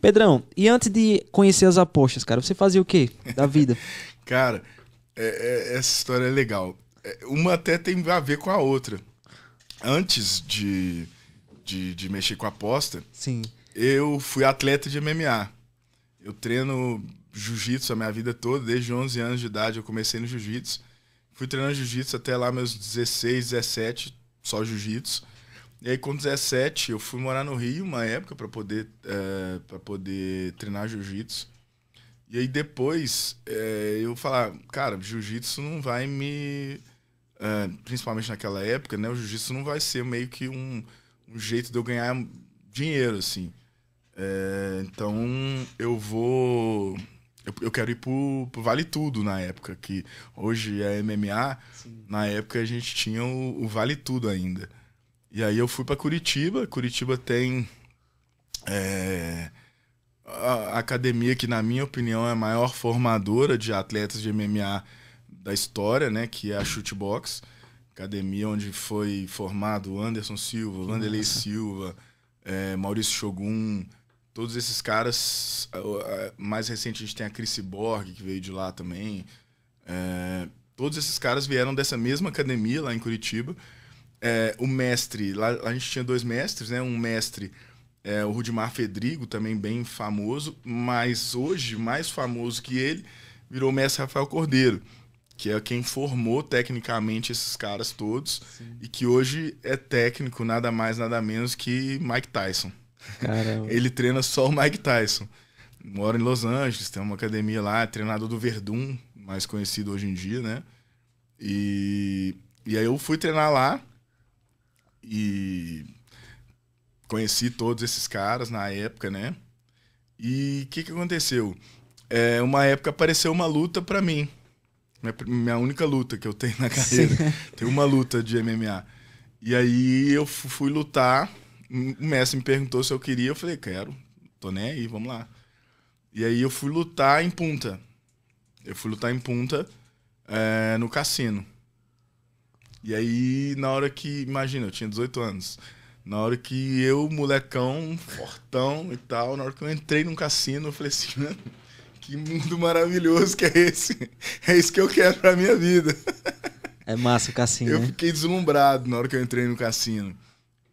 Pedrão, e antes de conhecer as apostas, cara, você fazia o quê da vida? cara, é, é, essa história é legal. É, uma até tem a ver com a outra. Antes de, de, de mexer com a aposta, Sim. eu fui atleta de MMA. Eu treino jiu-jitsu a minha vida toda, desde 11 anos de idade eu comecei no jiu-jitsu. Fui treinando jiu-jitsu até lá meus 16, 17, só jiu-jitsu. E aí, com 17, eu fui morar no Rio uma época para poder, é, pra poder treinar jiu-jitsu. E aí, depois, é, eu falar, cara, jiu-jitsu não vai me. É, principalmente naquela época, né? O jiu-jitsu não vai ser meio que um, um jeito de eu ganhar dinheiro, assim. É, então, eu vou. Eu, eu, quero ir pro, pro Vale Tudo na época, que hoje é MMA. Sim. Na época a gente tinha o, o Vale Tudo ainda. E aí eu fui para Curitiba. Curitiba tem é, a academia que, na minha opinião, é a maior formadora de atletas de MMA da história, né? Que é a Shootbox. Academia onde foi formado Anderson Silva, Vanderlei Silva, é, Maurício Shogun, todos esses caras. É, é, mais recente a gente tem a Chris Borg, que veio de lá também. É, todos esses caras vieram dessa mesma academia lá em Curitiba é, o mestre, lá a gente tinha dois mestres, né? Um mestre, é, o Rudimar Fedrigo, também bem famoso, mas hoje, mais famoso que ele, virou o mestre Rafael Cordeiro, que é quem formou tecnicamente esses caras todos Sim. e que hoje é técnico, nada mais, nada menos que Mike Tyson. ele treina só o Mike Tyson. Mora em Los Angeles, tem uma academia lá, é treinador do Verdun, mais conhecido hoje em dia, né? E, e aí eu fui treinar lá e conheci todos esses caras na época, né? E o que, que aconteceu? É, uma época apareceu uma luta para mim. Minha, minha, única luta que eu tenho na carreira. Sim. Tem uma luta de MMA. E aí eu fui lutar. O mestre me perguntou se eu queria. Eu falei, quero. Tô nem aí, vamos lá. E aí eu fui lutar em punta. Eu fui lutar em punta é, no cassino. E aí, na hora que. Imagina, eu tinha 18 anos. Na hora que eu, molecão, fortão e tal, na hora que eu entrei num cassino, eu falei assim, mano, que mundo maravilhoso que é esse? É isso que eu quero pra minha vida. É massa o cassino. Eu né? fiquei deslumbrado na hora que eu entrei no cassino.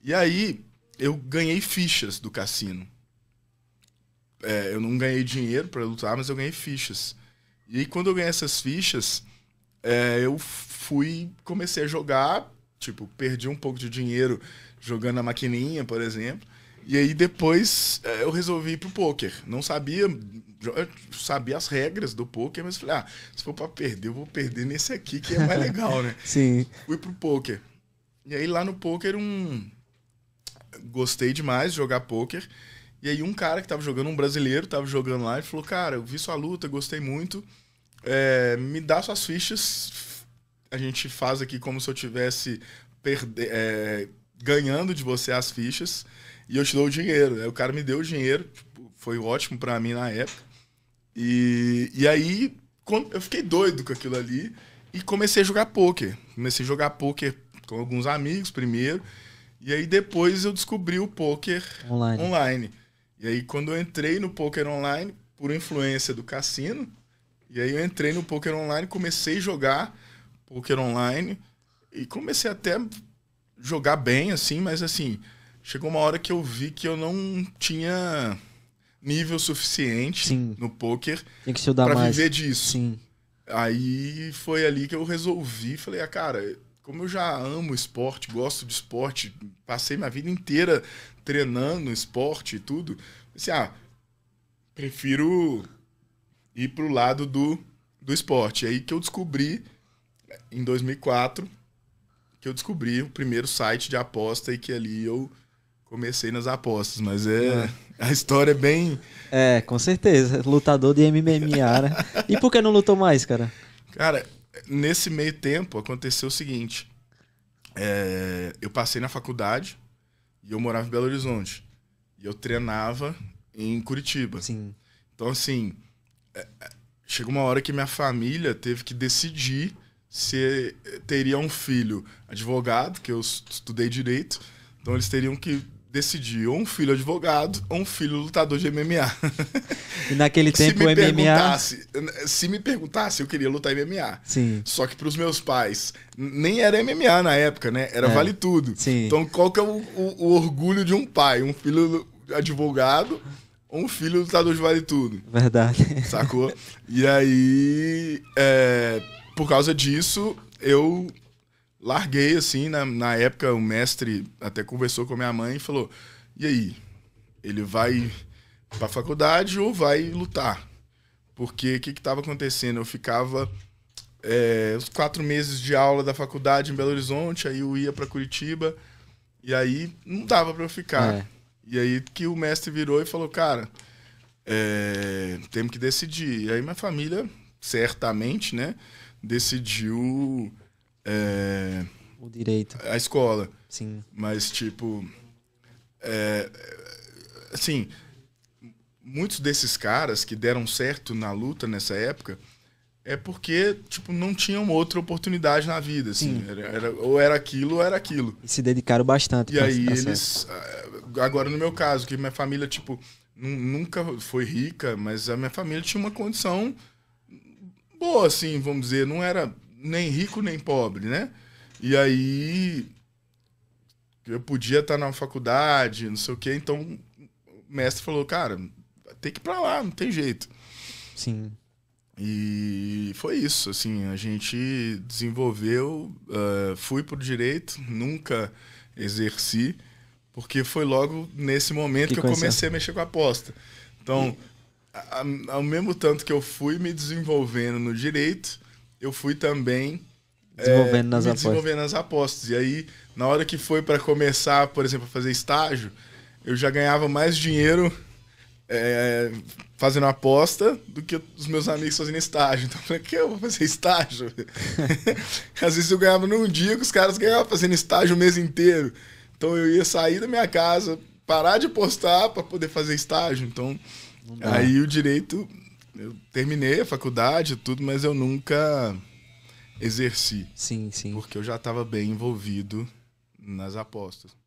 E aí, eu ganhei fichas do cassino. É, eu não ganhei dinheiro para lutar, mas eu ganhei fichas. E aí, quando eu ganhei essas fichas, é, eu fui, comecei a jogar, tipo, perdi um pouco de dinheiro jogando na maquininha, por exemplo. E aí depois é, eu resolvi ir pro poker. Não sabia, sabia as regras do poker, mas falei, ah, se for para perder, eu vou perder nesse aqui que é mais legal, né? Sim. Fui pro poker. E aí lá no poker um gostei demais de jogar poker. E aí um cara que tava jogando um brasileiro, tava jogando lá e falou: "Cara, eu vi sua luta, gostei muito. É, me dá suas fichas. A gente faz aqui como se eu tivesse é, ganhando de você as fichas e eu te dou o dinheiro. Aí né? o cara me deu o dinheiro, tipo, foi ótimo para mim na época. E, e aí eu fiquei doido com aquilo ali e comecei a jogar poker. Comecei a jogar poker com alguns amigos primeiro. E aí depois eu descobri o poker online. online. E aí quando eu entrei no poker online, por influência do cassino, e aí eu entrei no poker online, comecei a jogar poker online e comecei até jogar bem assim, mas assim, chegou uma hora que eu vi que eu não tinha nível suficiente Sim. no poker para viver disso. Sim. Aí foi ali que eu resolvi, falei, ah, cara, como eu já amo esporte, gosto de esporte, passei minha vida inteira treinando esporte e tudo, assim, ah, prefiro ir pro lado do, do esporte. Aí que eu descobri, em 2004, que eu descobri o primeiro site de aposta e que ali eu comecei nas apostas. Mas é, é. a história é bem... É, com certeza. Lutador de MMA, né? E por que não lutou mais, cara? Cara, nesse meio tempo aconteceu o seguinte. É, eu passei na faculdade e eu morava em Belo Horizonte. E eu treinava em Curitiba. Sim. Então, assim, chegou uma hora que minha família teve que decidir se teria um filho advogado, que eu estudei direito, então eles teriam que decidir ou um filho advogado ou um filho lutador de MMA. E naquele tempo o MMA. Se me perguntasse, eu queria lutar MMA. Sim. Só que para os meus pais, nem era MMA na época, né? Era é. vale tudo. Sim. Então qual que é o, o, o orgulho de um pai? Um filho advogado um filho do de Vale Tudo. Verdade. Sacou? E aí, é, por causa disso, eu larguei, assim, na, né? na época o mestre até conversou com a minha mãe e falou, e aí, ele vai pra faculdade ou vai lutar? Porque o que estava acontecendo? Eu ficava é, os quatro meses de aula da faculdade em Belo Horizonte, aí eu ia para Curitiba, e aí não dava para eu ficar. É. E aí que o mestre virou e falou, cara, é, temos que decidir. E aí minha família, certamente, né, decidiu é, o direito. A escola. Sim. Mas, tipo, é, assim, muitos desses caras que deram certo na luta nessa época é porque, tipo, não tinham outra oportunidade na vida, assim. Era, era, ou era aquilo, ou era aquilo. E se dedicaram bastante. E aí eles, ah, agora no meu caso, que minha família, tipo, nunca foi rica, mas a minha família tinha uma condição boa, assim, vamos dizer. Não era nem rico nem pobre, né? E aí eu podia estar tá na faculdade, não sei o quê. Então o mestre falou, cara, tem que ir pra lá, não tem jeito. Sim. E foi isso, assim, a gente desenvolveu, uh, fui pro direito, nunca exerci. Porque foi logo nesse momento que, que eu comecei a mexer com a aposta. Então, a, a, ao mesmo tanto que eu fui me desenvolvendo no direito, eu fui também é, desenvolvendo, é, nas, apostas. desenvolvendo nas apostas. E aí, na hora que foi para começar, por exemplo, a fazer estágio, eu já ganhava mais dinheiro é, fazendo aposta do que os meus amigos fazendo estágio. Então eu falei, que eu vou fazer estágio? Às vezes eu ganhava num dia que os caras ganhavam fazendo estágio o mês inteiro. Então eu ia sair da minha casa, parar de postar para poder fazer estágio. Então, aí o direito, eu terminei a faculdade tudo, mas eu nunca exerci. Sim, sim. Porque eu já estava bem envolvido nas apostas.